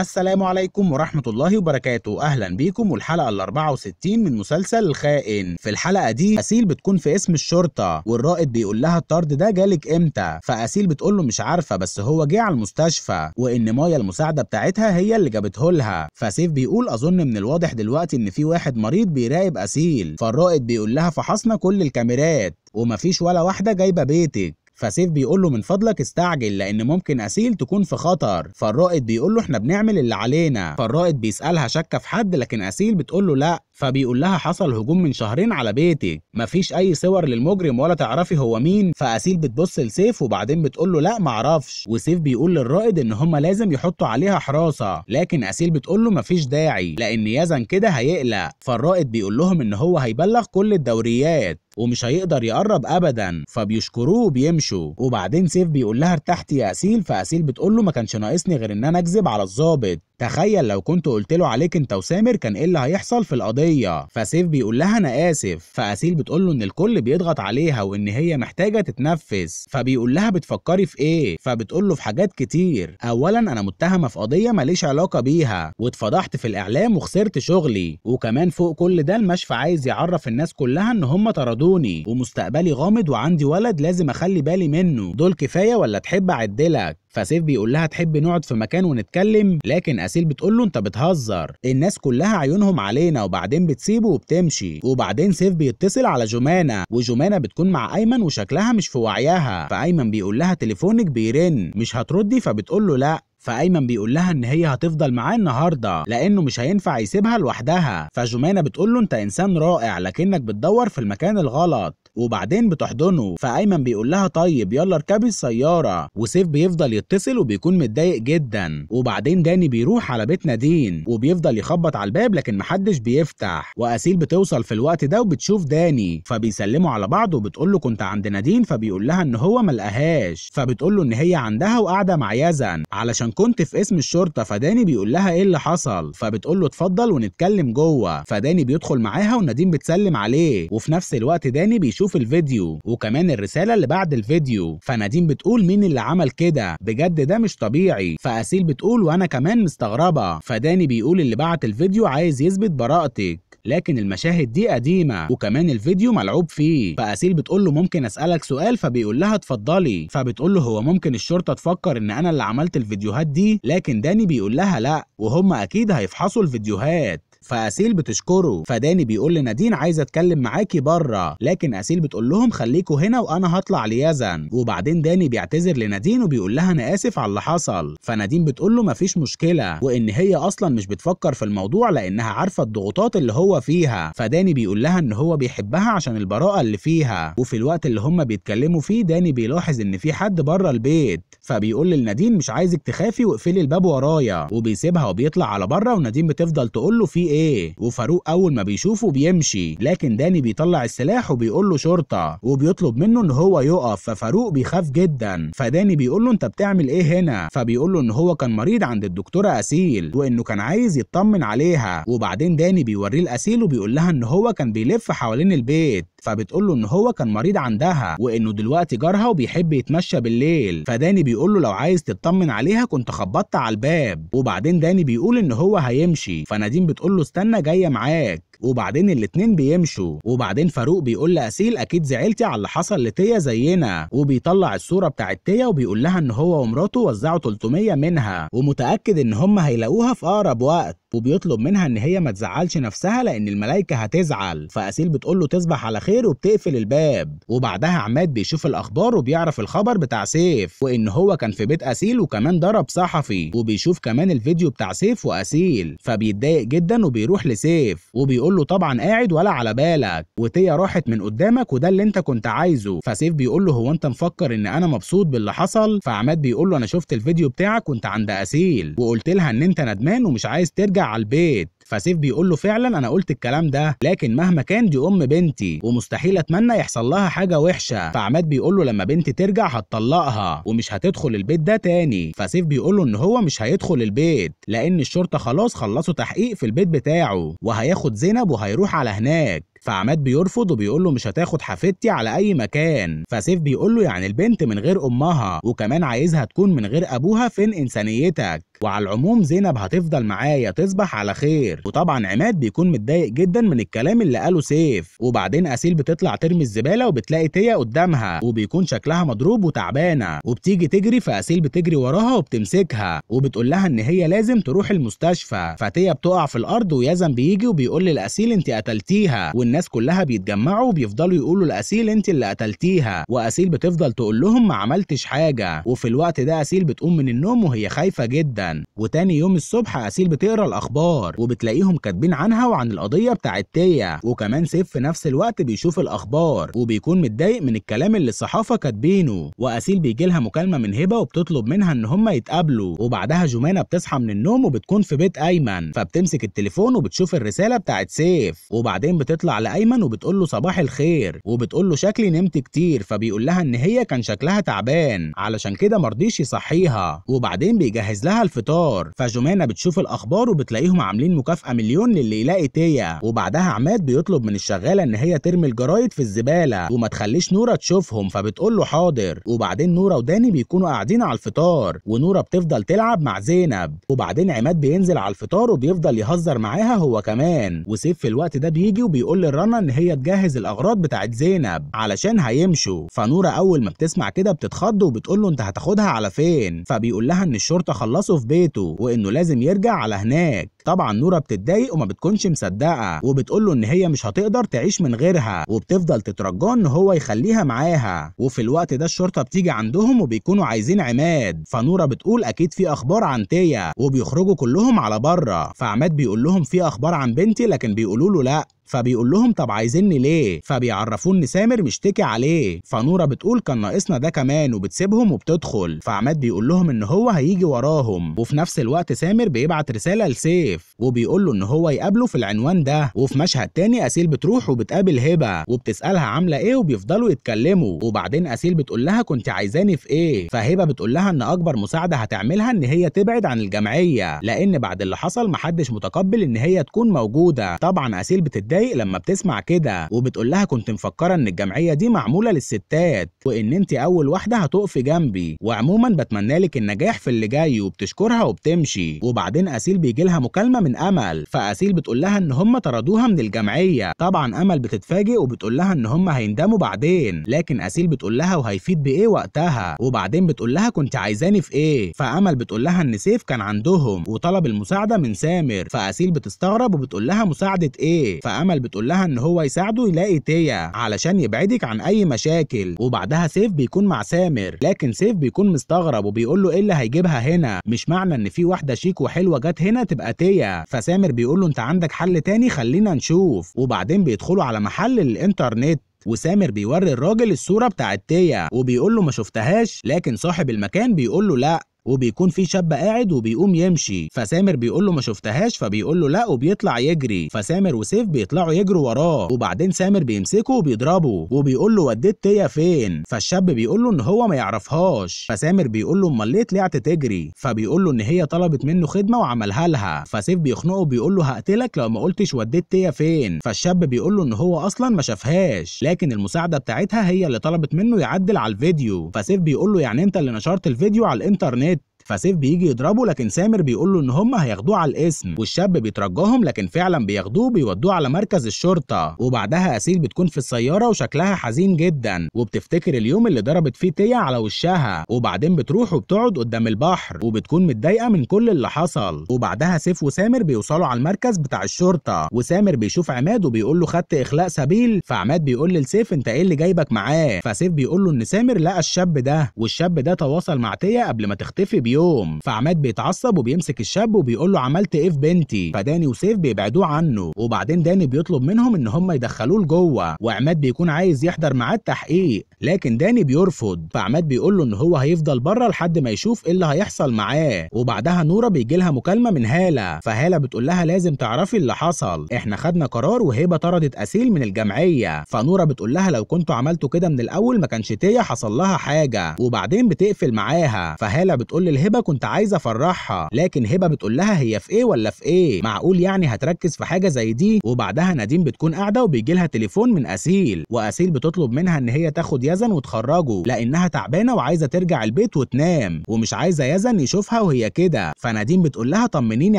السلام عليكم ورحمة الله وبركاته أهلا بيكم والحلقة ال 64 من مسلسل الخائن في الحلقة دي أسيل بتكون في اسم الشرطة والرائد بيقول لها الطرد ده جالك امتى فأسيل بتقول له مش عارفة بس هو جه على المستشفى وإن مايا المساعدة بتاعتها هي اللي جابته لها فسيف بيقول أظن من الواضح دلوقتي إن في واحد مريض بيراقب أسيل فالرائد بيقول لها فحصنا كل الكاميرات ومفيش ولا واحدة جايبة بيتك فسيف بيقول له من فضلك استعجل لان ممكن اسيل تكون في خطر فالرائد بيقول له احنا بنعمل اللي علينا فالرائد بيسالها شاكه في حد لكن اسيل بتقول له لا فبيقول لها حصل هجوم من شهرين على بيتك مفيش اي صور للمجرم ولا تعرفي هو مين فاسيل بتبص لسيف وبعدين بتقول له لا معرفش وسيف بيقول للرائد ان هما لازم يحطوا عليها حراسه لكن اسيل بتقول له مفيش داعي لان يزن كده هيقلق فالرائد بيقول لهم ان هو هيبلغ كل الدوريات ومش هيقدر يقرب ابدا فبيشكروه وبيمشوا وبعدين سيف بيقول لها ارتحتي يا اسيل فاسيل بتقول له ما كانش ناقصني غير ان انا اكذب على الظابط تخيل لو كنت قلت له عليك انت وسامر كان ايه اللي هيحصل في القضيه فسيف بيقول لها انا اسف فاسيل بتقول له ان الكل بيضغط عليها وان هي محتاجه تتنفس فبيقول لها بتفكري في ايه فبتقول له في حاجات كتير اولا انا متهمه في قضيه ماليش علاقه بيها واتفضحت في الاعلام وخسرت شغلي وكمان فوق كل ده المشفى عايز يعرف الناس كلها ان هم طردوني ومستقبلي غامض وعندي ولد لازم اخلي بالي منه دول كفايه ولا تحب اعدلك فسيف بيقول لها تحب نقعد في مكان ونتكلم لكن اسيل بتقول له انت بتهزر الناس كلها عيونهم علينا وبعدين بتسيبه وبتمشي وبعدين سيف بيتصل على جمانة وجمانة بتكون مع ايمن وشكلها مش في وعيها فايمن بيقول لها تليفونك بيرن مش هتردي فبتقول له لا فايمن بيقول لها ان هي هتفضل معاه النهارده لانه مش هينفع يسيبها لوحدها فجمانه بتقول له انت انسان رائع لكنك بتدور في المكان الغلط وبعدين بتحضنه فأيمن بيقول لها طيب يلا اركبي السيارة وسيف بيفضل يتصل وبيكون متضايق جدا وبعدين داني بيروح على بيت نادين وبيفضل يخبط على الباب لكن محدش بيفتح وأسيل بتوصل في الوقت ده وبتشوف داني فبيسلموا على بعض وبتقول له كنت عند نادين فبيقول لها إن هو لقاهاش فبتقول له إن هي عندها وقاعدة مع يزن علشان كنت في اسم الشرطة فداني بيقول لها إيه اللي حصل فبتقول له اتفضل ونتكلم جوه فداني بيدخل معاها ونادين بتسلم عليه وفي نفس الوقت داني بيشوف تشوف الفيديو وكمان الرساله اللي بعد الفيديو فنادين بتقول مين اللي عمل كده بجد ده مش طبيعي فاسيل بتقول وانا كمان مستغربه فداني بيقول اللي بعت الفيديو عايز يثبت براءتك لكن المشاهد دي قديمة وكمان الفيديو ملعوب فيه فأسيل بتقول له ممكن أسألك سؤال فبيقول لها اتفضلي فبتقول له هو ممكن الشرطة تفكر إن أنا اللي عملت الفيديوهات دي لكن داني بيقول لها لأ وهم أكيد هيفحصوا الفيديوهات فاسيل بتشكره فداني بيقول لنادين عايزه اتكلم معاكي بره لكن اسيل بتقول لهم خليكوا هنا وانا هطلع ليزن وبعدين داني بيعتذر لنادين وبيقول لها انا اسف على اللي حصل فنادين بتقول له مفيش مشكله وان هي اصلا مش بتفكر في الموضوع لانها عارفه الضغوطات اللي هو فيها فداني بيقول لها ان هو بيحبها عشان البراءه اللي فيها وفي الوقت اللي هم بيتكلموا فيه داني بيلاحظ ان في حد بره البيت فبيقول لنادين مش عايزك تخافي واقفلي الباب ورايا وبيسيبها وبيطلع على بره ونادين بتفضل تقول له في ايه ايه وفاروق اول ما بيشوفه بيمشي لكن داني بيطلع السلاح وبيقول له شرطه وبيطلب منه ان هو يقف ففاروق بيخاف جدا فداني بيقول له انت بتعمل ايه هنا فبيقول له ان هو كان مريض عند الدكتوره اسيل وانه كان عايز يطمن عليها وبعدين داني بيوريه الاسيل وبيقول لها ان هو كان بيلف حوالين البيت فبتقول له ان هو كان مريض عندها وانه دلوقتي جارها وبيحب يتمشى بالليل فداني بيقول له لو عايز تطمن عليها كنت خبطت على الباب وبعدين داني بيقول ان هو هيمشي فنادين بتقول له استنى جايه معاك وبعدين الاتنين بيمشوا وبعدين فاروق بيقول لأسيل أكيد زعلتي على اللي حصل لتيا زينا وبيطلع الصورة بتاعت تيا وبيقول لها إن هو ومراته وزعوا 300 منها ومتأكد إن هم هيلاقوها في أقرب وقت وبيطلب منها ان هي ما تزعلش نفسها لان الملائكه هتزعل فاسيل بتقول له تصبح على خير وبتقفل الباب وبعدها عماد بيشوف الاخبار وبيعرف الخبر بتاع سيف وان هو كان في بيت اسيل وكمان ضرب صحفي وبيشوف كمان الفيديو بتاع سيف واسيل فبيتضايق جدا وبيروح لسيف وبيقول له طبعا قاعد ولا على بالك وتيا راحت من قدامك وده اللي انت كنت عايزه فسيف بيقول له هو انت مفكر ان انا مبسوط باللي حصل فعماد بيقول له انا شفت الفيديو بتاعك وانت عند اسيل وقلت لها ان انت ندمان ومش عايز ترجع على البيت فسيف بيقول له فعلا انا قلت الكلام ده لكن مهما كان دي ام بنتي ومستحيل اتمنى يحصل لها حاجه وحشه فعماد بيقول له لما بنتي ترجع هتطلقها ومش هتدخل البيت ده تاني فسيف بيقول له ان هو مش هيدخل البيت لان الشرطه خلاص خلصوا تحقيق في البيت بتاعه وهياخد زينب وهيروح على هناك فعماد بيرفض وبيقول له مش هتاخد حفيدتي على اي مكان فسيف بيقول له يعني البنت من غير امها وكمان عايزها تكون من غير ابوها فين انسانيتك وعلى العموم زينب هتفضل معايا تصبح على خير وطبعا عماد بيكون متضايق جدا من الكلام اللي قاله سيف وبعدين اسيل بتطلع ترمي الزباله وبتلاقي تيا قدامها وبيكون شكلها مضروب وتعبانه وبتيجي تجري فاسيل بتجري وراها وبتمسكها وبتقول لها ان هي لازم تروح المستشفى فتيا بتقع في الارض ويزن بيجي وبيقول لاسيل انت قتلتيها وان الناس كلها بيتجمعوا وبيفضلوا يقولوا لأسيل أنت اللي قتلتيها وأسيل بتفضل تقول لهم ما عملتش حاجة وفي الوقت ده أسيل بتقوم من النوم وهي خايفة جدا وتاني يوم الصبح أسيل بتقرا الأخبار وبتلاقيهم كاتبين عنها وعن القضية بتاعت تيا وكمان سيف في نفس الوقت بيشوف الأخبار وبيكون متضايق من الكلام اللي الصحافة كاتبينه وأسيل بيجيلها مكالمة من هبة وبتطلب منها إن هما يتقابلوا وبعدها جمانة بتصحى من النوم وبتكون في بيت أيمن فبتمسك التليفون وبتشوف الرسالة بتاعت سيف وبعدين بتطلع على ايمن وبتقول له صباح الخير وبتقول له شكلي نمت كتير فبيقول لها ان هي كان شكلها تعبان علشان كده مرضيش يصحيها وبعدين بيجهز لها الفطار فجمانه بتشوف الاخبار وبتلاقيهم عاملين مكافاه مليون للي يلاقي تيا وبعدها عماد بيطلب من الشغاله ان هي ترمي الجرايد في الزباله وما تخليش نوره تشوفهم فبتقول له حاضر وبعدين نوره وداني بيكونوا قاعدين على الفطار ونوره بتفضل تلعب مع زينب وبعدين عماد بينزل على الفطار وبيفضل يهزر معاها هو كمان وسيف في الوقت ده بيجي وبيقول لرنا ان هي تجهز الاغراض بتاعت زينب علشان هيمشوا فنورا اول ما بتسمع كده بتتخض وبتقول له انت هتاخدها على فين فبيقول لها ان الشرطه خلصوا في بيته وانه لازم يرجع على هناك طبعا نوره بتتضايق وما بتكونش مصدقه وبتقول له ان هي مش هتقدر تعيش من غيرها وبتفضل تترجاه ان هو يخليها معاها وفي الوقت ده الشرطه بتيجي عندهم وبيكونوا عايزين عماد فنوره بتقول اكيد في اخبار عن تيا وبيخرجوا كلهم على بره فعماد بيقول لهم في اخبار عن بنتي لكن بيقولوا له لا فبيقول لهم طب عايزيني ليه فبيعرفوه ان سامر مشتكي عليه فنوره بتقول كان ناقصنا ده كمان وبتسيبهم وبتدخل فعماد بيقول لهم ان هو هيجي وراهم وفي نفس الوقت سامر بيبعت رساله لسيف واقف وبيقول له ان هو يقابله في العنوان ده وفي مشهد تاني اسيل بتروح وبتقابل هبه وبتسالها عامله ايه وبيفضلوا يتكلموا وبعدين اسيل بتقول لها كنت عايزاني في ايه فهبه بتقول لها ان اكبر مساعده هتعملها ان هي تبعد عن الجمعيه لان بعد اللي حصل محدش متقبل ان هي تكون موجوده طبعا اسيل بتتضايق لما بتسمع كده وبتقول لها كنت مفكره ان الجمعيه دي معموله للستات وان انت اول واحده هتقفي جنبي وعموما بتمنى لك النجاح في اللي جاي وبتشكرها وبتمشي وبعدين اسيل بيجي لها مكالمه سلمى من امل فاسيل بتقول لها ان هم طردوها من الجمعيه طبعا امل بتتفاجئ وبتقول لها ان هم هيندموا بعدين لكن اسيل بتقول لها وهيفيد بايه وقتها وبعدين بتقول لها كنت عايزاني في ايه فامل بتقول لها ان سيف كان عندهم وطلب المساعده من سامر فاسيل بتستغرب وبتقول لها مساعده ايه فامل بتقول لها ان هو يساعده يلاقي تيا علشان يبعدك عن اي مشاكل وبعدها سيف بيكون مع سامر لكن سيف بيكون مستغرب وبيقول له ايه اللي هيجيبها هنا مش معنى ان في واحده شيك وحلوه جت هنا تبقى تيا العمليه فسامر بيقول له انت عندك حل تاني خلينا نشوف وبعدين بيدخلوا على محل الانترنت وسامر بيوري الراجل الصوره بتاعت تيا وبيقول له ما شفتهاش لكن صاحب المكان بيقول له لا وبيكون في شاب قاعد وبيقوم يمشي فسامر بيقول له ما شفتهاش فبيقول له لا وبيطلع يجري فسامر وسيف بيطلعوا يجروا وراه وبعدين سامر بيمسكه وبيضربه وبيقول له وديت تيا فين فالشاب بيقول له ان هو ما يعرفهاش فسامر بيقول له امال ليه طلعت تجري فبيقول له ان هي طلبت منه خدمه وعملها لها فسيف بيخنقه بيقول له هقتلك لو ما قلتش وديت تيا فين فالشاب بيقول له ان هو اصلا ما شافهاش لكن المساعده بتاعتها هي اللي طلبت منه يعدل على الفيديو فسيف بيقول له يعني انت اللي نشرت الفيديو على الانترنت فسيف بيجي يضربه لكن سامر بيقول له ان هم هياخدوه على الاسم والشاب بيترجاهم لكن فعلا بياخدوه بيودوه على مركز الشرطه وبعدها اسيل بتكون في السياره وشكلها حزين جدا وبتفتكر اليوم اللي ضربت فيه تيا على وشها وبعدين بتروح وبتقعد قدام البحر وبتكون متضايقه من كل اللي حصل وبعدها سيف وسامر بيوصلوا على المركز بتاع الشرطه وسامر بيشوف عماد وبيقول له خدت اخلاء سبيل فعماد بيقول لسيف انت ايه اللي جايبك معاه فسيف بيقول له ان سامر لقى الشاب ده والشاب ده تواصل مع تيا قبل ما تختفي بيوم يوم فعماد بيتعصب وبيمسك الشاب وبيقول له عملت ايه في بنتي فداني وسيف بيبعدوه عنه وبعدين داني بيطلب منهم ان هم يدخلوه لجوه وعماد بيكون عايز يحضر معاه التحقيق لكن داني بيرفض فعماد بيقول له ان هو هيفضل بره لحد ما يشوف ايه اللي هيحصل معاه وبعدها نوره بيجي لها مكالمه من هاله فهاله بتقول لها لازم تعرفي اللي حصل احنا خدنا قرار وهبه طردت اسيل من الجمعيه فنوره بتقول لها لو كنتوا عملتوا كده من الاول ما كانش تيا حصل لها حاجه وبعدين بتقفل معاها فهاله بتقول له هبه كنت عايزه افرحها لكن هبه بتقول لها هي في ايه ولا في ايه معقول يعني هتركز في حاجه زي دي وبعدها نادين بتكون قاعده وبيجي لها تليفون من اسيل واسيل بتطلب منها ان هي تاخد يزن وتخرجه لانها تعبانه وعايزه ترجع البيت وتنام ومش عايزه يزن يشوفها وهي كده فنادين بتقول لها طمنيني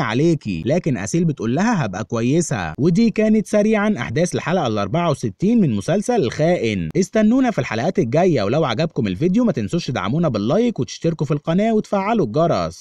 عليكي لكن اسيل بتقول لها هبقى كويسه ودي كانت سريعا احداث الحلقه ال 64 من مسلسل الخائن استنونا في الحلقات الجايه ولو عجبكم الفيديو ما تنسوش تدعمونا باللايك وتشتركوا في القناه وتفعلوا look got us.